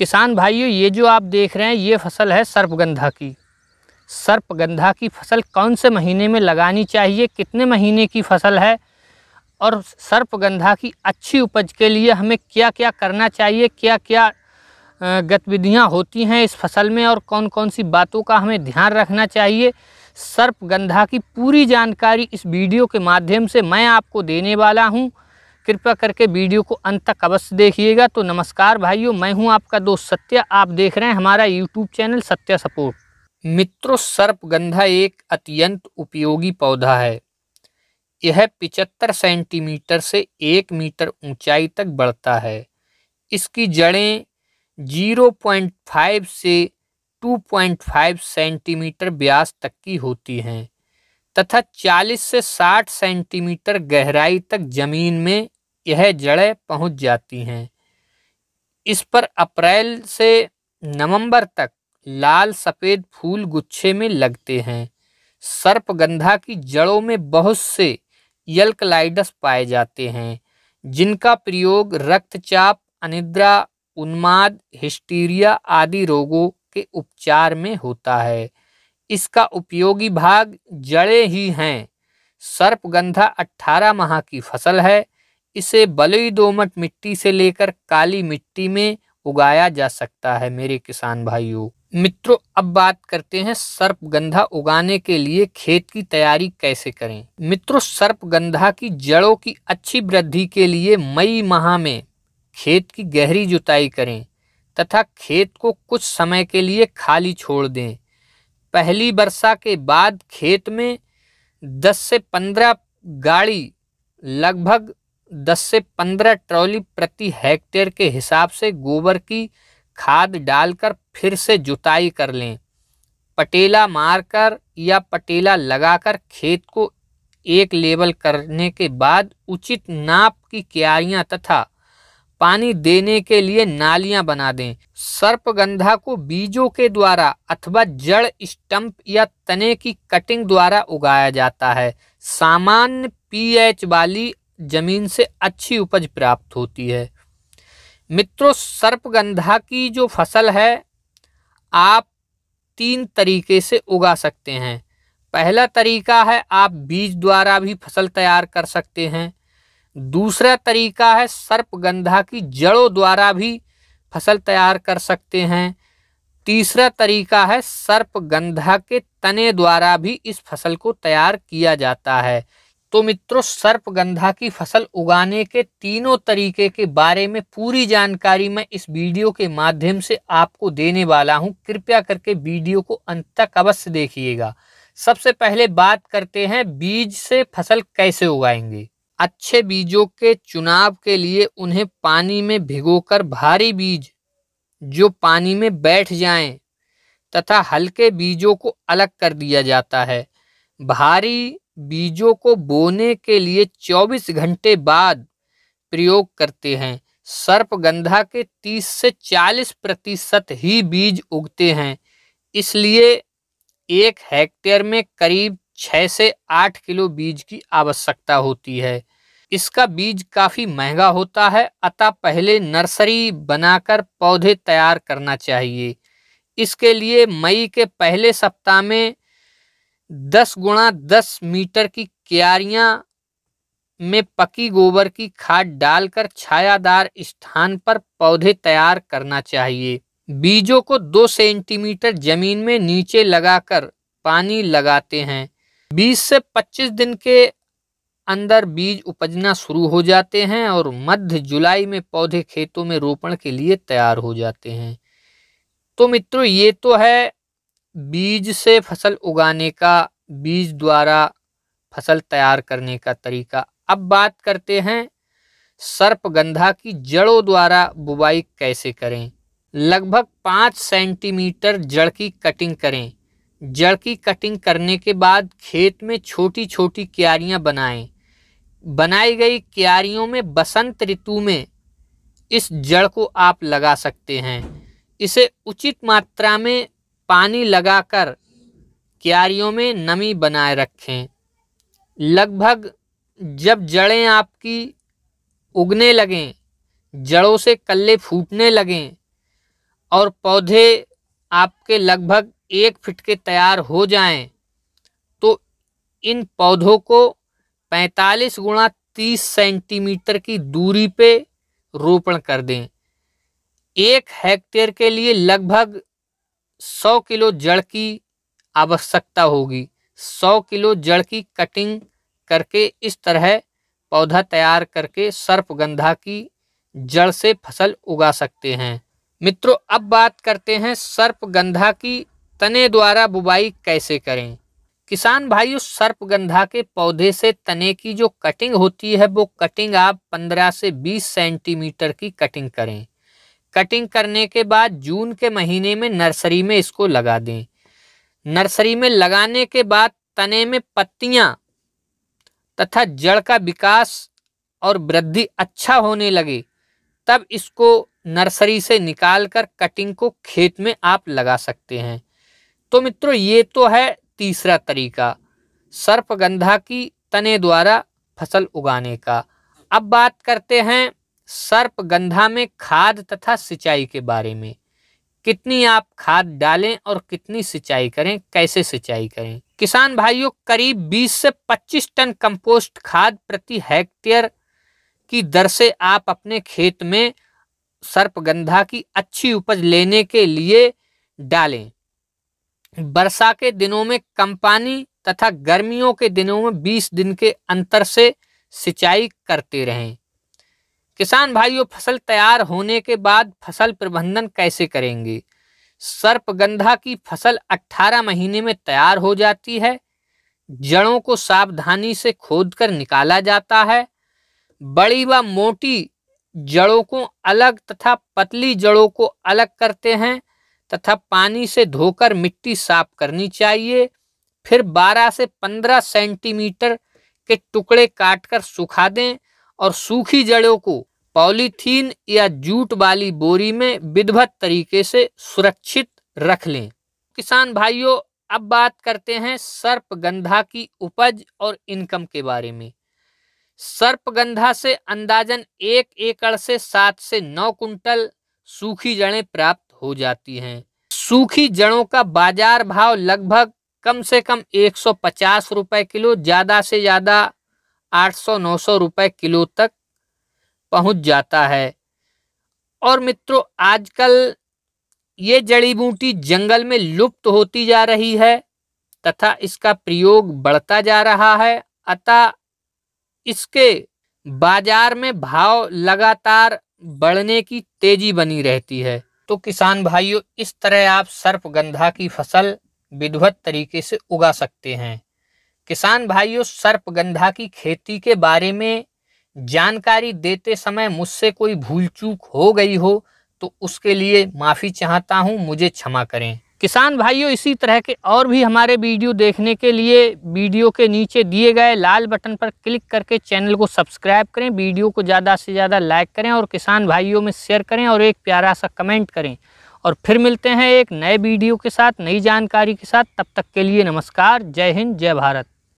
किसान भाइयों ये जो आप देख रहे हैं ये फसल है सर्पगंधा की सर्पगंधा की फसल कौन से महीने में लगानी चाहिए कितने महीने की फसल है और सर्पगंधा की अच्छी उपज के लिए हमें क्या क्या करना चाहिए क्या क्या गतिविधियाँ होती हैं इस फसल में और कौन कौन सी बातों का हमें ध्यान रखना चाहिए सर्पगंधा की पूरी जानकारी इस वीडियो के माध्यम से मैं आपको देने वाला हूँ कृपया करके वीडियो को अंत तक अवश्य देखिएगा तो नमस्कार भाइयों मैं हूं आपका दोस्त सत्य आप देख रहे हैं हमारा यूट्यूब चैनल सत्य सपोर्ट मित्रों सर्पगंधा एक अत्यंत उपयोगी पौधा है यह पिचहत्तर सेंटीमीटर से एक मीटर ऊंचाई तक बढ़ता है इसकी जड़ें 0.5 से 2.5 सेंटीमीटर व्यास तक की होती हैं तथा 40 से 60 सेंटीमीटर गहराई तक जमीन में यह जड़ें पहुंच जाती हैं इस पर अप्रैल से नवंबर तक लाल सफ़ेद फूल गुच्छे में लगते हैं सर्पगंधा की जड़ों में बहुत से यल्कलाइडस पाए जाते हैं जिनका प्रयोग रक्तचाप अनिद्रा उन्माद हिस्टीरिया आदि रोगों के उपचार में होता है इसका उपयोगी भाग जड़े ही हैं सर्पगंधा 18 माह की फसल है इसे बलुई दोमट मिट्टी से लेकर काली मिट्टी में उगाया जा सकता है मेरे किसान भाइयों मित्रों अब बात करते हैं सर्पगंधा उगाने के लिए खेत की तैयारी कैसे करें मित्रों सर्पगंधा की जड़ों की अच्छी वृद्धि के लिए मई माह में खेत की गहरी जुताई करें तथा खेत को कुछ समय के लिए खाली छोड़ दें पहली वर्षा के बाद खेत में 10 से 15 गाड़ी लगभग 10 से 15 ट्रॉली प्रति हेक्टेयर के हिसाब से गोबर की खाद डालकर फिर से जुताई कर लें पटेला मारकर या पटेला लगाकर खेत को एक लेवल करने के बाद उचित नाप की क्यारियां तथा पानी देने के लिए नालियां बना दें सर्पगंधा को बीजों के द्वारा अथवा जड़ स्टंप या तने की कटिंग द्वारा उगाया जाता है सामान्य पीएच वाली जमीन से अच्छी उपज प्राप्त होती है मित्रों सर्पगंधा की जो फसल है आप तीन तरीके से उगा सकते हैं पहला तरीका है आप बीज द्वारा भी फसल तैयार कर सकते हैं दूसरा तरीका है सर्पगंधा की जड़ों द्वारा भी फसल तैयार कर सकते हैं तीसरा तरीका है सर्पगंधा के तने द्वारा भी इस फसल को तैयार किया जाता है तो मित्रों सर्पगंधा की फसल उगाने के तीनों तरीके के बारे में पूरी जानकारी मैं इस वीडियो के माध्यम से आपको देने वाला हूं कृपया करके वीडियो को अंत तक अवश्य देखिएगा सबसे पहले बात करते हैं बीज से फसल कैसे उगाएंगे अच्छे बीजों के चुनाव के लिए उन्हें पानी में भिगोकर भारी बीज जो पानी में बैठ जाए तथा हल्के बीजों को अलग कर दिया जाता है भारी बीजों को बोने के लिए 24 घंटे बाद प्रयोग करते हैं सर्पगंधा के 30 से 40 प्रतिशत ही बीज उगते हैं इसलिए एक हेक्टेयर में करीब 6 से 8 किलो बीज की आवश्यकता होती है इसका बीज काफ़ी महंगा होता है अतः पहले नर्सरी बनाकर पौधे तैयार करना चाहिए इसके लिए मई के पहले सप्ताह में दस गुणा दस मीटर की क्यारियां में पकी गोबर की खाद डालकर छायादार स्थान पर पौधे तैयार करना चाहिए बीजों को दो सेंटीमीटर जमीन में नीचे लगाकर पानी लगाते हैं बीस से पच्चीस दिन के अंदर बीज उपजना शुरू हो जाते हैं और मध्य जुलाई में पौधे खेतों में रोपण के लिए तैयार हो जाते हैं तो मित्रों ये तो है बीज से फसल उगाने का बीज द्वारा फसल तैयार करने का तरीका अब बात करते हैं सर्पगंधा की जड़ों द्वारा बुवाई कैसे करें लगभग पाँच सेंटीमीटर जड़ की कटिंग करें जड़ की कटिंग करने के बाद खेत में छोटी छोटी क्यारियाँ बनाएं बनाई गई क्यारियों में बसंत ऋतु में इस जड़ को आप लगा सकते हैं इसे उचित मात्रा में पानी लगाकर क्यारियों में नमी बनाए रखें लगभग जब जड़ें आपकी उगने लगें जड़ों से कल्ले फूटने लगें और पौधे आपके लगभग एक फिट के तैयार हो जाएं तो इन पौधों को 45 गुणा 30 सेंटीमीटर की दूरी पे रोपण कर दें एक हेक्टेयर के लिए लगभग सौ किलो जड़ की आवश्यकता होगी सौ किलो जड़ की कटिंग करके इस तरह पौधा तैयार करके सर्पगंधा की जड़ से फसल उगा सकते हैं मित्रों अब बात करते हैं सर्पगंधा की तने द्वारा बुवाई कैसे करें किसान भाइयों सर्पगंधा के पौधे से तने की जो कटिंग होती है वो कटिंग आप 15 से 20 सेंटीमीटर की कटिंग करें कटिंग करने के बाद जून के महीने में नर्सरी में इसको लगा दें नर्सरी में लगाने के बाद तने में पत्तियां तथा जड़ का विकास और वृद्धि अच्छा होने लगे तब इसको नर्सरी से निकालकर कटिंग को खेत में आप लगा सकते हैं तो मित्रों ये तो है तीसरा तरीका सर्पगंधा की तने द्वारा फसल उगाने का अब बात करते हैं सर्पगंधा में खाद तथा सिंचाई के बारे में कितनी आप खाद डालें और कितनी सिंचाई करें कैसे सिंचाई करें किसान भाइयों करीब 20 से 25 टन कंपोस्ट खाद प्रति हेक्टेयर की दर से आप अपने खेत में सर्पगंधा की अच्छी उपज लेने के लिए डालें वर्षा के दिनों में कम पानी तथा गर्मियों के दिनों में 20 दिन के अंतर से सिंचाई करते रहें किसान भाइयों फसल तैयार होने के बाद फसल प्रबंधन कैसे करेंगे सर्पगंधा की फसल 18 महीने में तैयार हो जाती है जड़ों को सावधानी से खोद कर निकाला जाता है बड़ी व मोटी जड़ों को अलग तथा पतली जड़ों को अलग करते हैं तथा पानी से धोकर मिट्टी साफ करनी चाहिए फिर 12 से 15 सेंटीमीटर के टुकड़े काटकर सुखा दें और सूखी जड़ों को पॉलीथीन या जूट वाली बोरी में विधिवत तरीके से सुरक्षित रख लें किसान भाइयों अब बात करते हैं सर्पगंधा की उपज और इनकम के बारे में सर्पगंधा से अंदाजन एक एकड़ से सात से नौ कुंटल सूखी जड़ें प्राप्त हो जाती हैं सूखी जड़ों का बाजार भाव लगभग कम से कम एक सौ पचास रुपये किलो ज़्यादा से ज़्यादा आठ सौ नौ सौ रुपये किलो तक पहुंच जाता है और मित्रों आजकल ये जड़ी बूटी जंगल में लुप्त होती जा रही है तथा इसका प्रयोग बढ़ता जा रहा है अतः इसके बाजार में भाव लगातार बढ़ने की तेजी बनी रहती है तो किसान भाइयों इस तरह आप सर्पगंधा की फसल विधिवत तरीके से उगा सकते हैं किसान भाइयों सर्पगंधा की खेती के बारे में जानकारी देते समय मुझसे कोई भूल चूक हो गई हो तो उसके लिए माफ़ी चाहता हूँ मुझे क्षमा करें किसान भाइयों इसी तरह के और भी हमारे वीडियो देखने के लिए वीडियो के नीचे दिए गए लाल बटन पर क्लिक करके चैनल को सब्सक्राइब करें वीडियो को ज़्यादा से ज़्यादा लाइक करें और किसान भाइयों में शेयर करें और एक प्यारा सा कमेंट करें और फिर मिलते हैं एक नए वीडियो के साथ नई जानकारी के साथ तब तक के लिए नमस्कार जय हिंद जय भारत